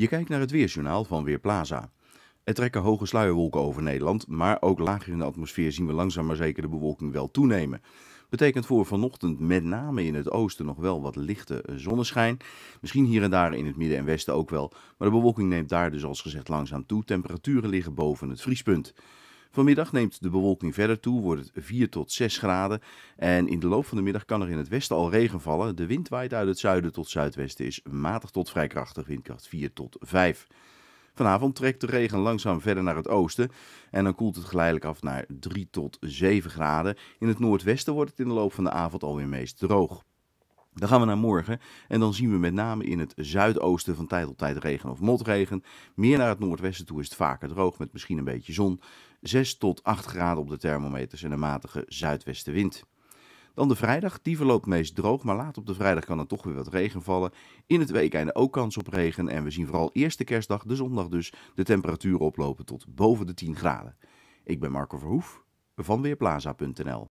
Je kijkt naar het weersjournaal van Weerplaza. Er trekken hoge sluierwolken over Nederland, maar ook lager in de atmosfeer zien we langzaam maar zeker de bewolking wel toenemen. Betekent voor vanochtend met name in het oosten nog wel wat lichte zonneschijn. Misschien hier en daar in het midden en westen ook wel, maar de bewolking neemt daar dus als gezegd langzaam toe. Temperaturen liggen boven het vriespunt. Vanmiddag neemt de bewolking verder toe, wordt het 4 tot 6 graden. En in de loop van de middag kan er in het westen al regen vallen. De wind waait uit het zuiden tot zuidwesten, is matig tot vrij krachtig, windkracht 4 tot 5. Vanavond trekt de regen langzaam verder naar het oosten en dan koelt het geleidelijk af naar 3 tot 7 graden. In het noordwesten wordt het in de loop van de avond alweer meest droog. Dan gaan we naar morgen en dan zien we met name in het zuidoosten van tijd tot tijd regen of motregen. Meer naar het noordwesten toe is het vaker droog met misschien een beetje zon. 6 tot 8 graden op de thermometers en een matige zuidwestenwind. Dan de vrijdag, die verloopt meest droog, maar laat op de vrijdag kan er toch weer wat regen vallen. In het weekende ook kans op regen en we zien vooral eerste kerstdag, de zondag dus, de temperaturen oplopen tot boven de 10 graden. Ik ben Marco Verhoef van Weerplaza.nl